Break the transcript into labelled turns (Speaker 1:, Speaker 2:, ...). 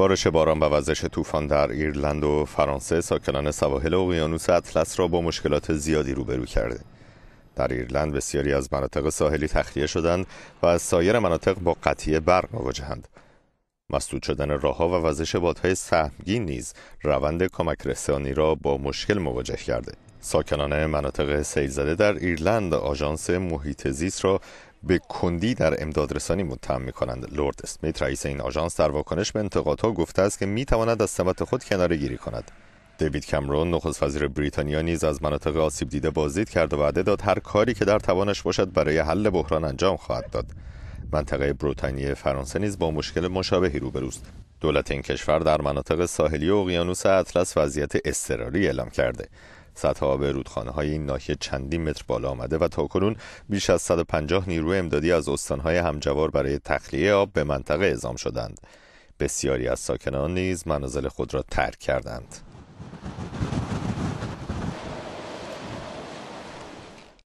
Speaker 1: بارش باران و وزش طوفان در ایرلند و فرانسه ساکنان سواحل اقیانوس اطلس را با مشکلات زیادی روبرو کرده در ایرلند بسیاری از مناطق ساحلی تخلیه شدند و از سایر مناطق با قطعی برق مواجهند مسدود شدن راهها و وزش بادهای سهمگین نیز روند کمک رسانی را با مشکل مواجه کرده ساکنان مناطق سیلزده در ایرلند آژانس محیط زیست را به کندی در امدادرسانی متهم می کنند لورد اسمیت رئیس این آژانس در واکنش به انتقادها گفته است که می تواند از سمت خود کناره گیری کند دیوید کمرون نخست وزیر بریتانیا نیز از مناطق آسیب دیده بازدید کرد و وعده داد هر کاری که در توانش باشد برای حل بحران انجام خواهد داد منطقه بروتانی فرانسه نیز با مشکل مشابهی روبروست دولت این کشور در مناطق ساحلی اقیانوس اطلس وضعیت اضطراری اعلام کرده سطح آب رودخانه های این ناحیه چندین متر بالا آمده و تاکنون بیش از 150 نیروی امدادی از استانهای همجوار برای تخلیه آب به منطقه اعزام شدند. بسیاری از ساکنان نیز منازل خود را ترک کردند.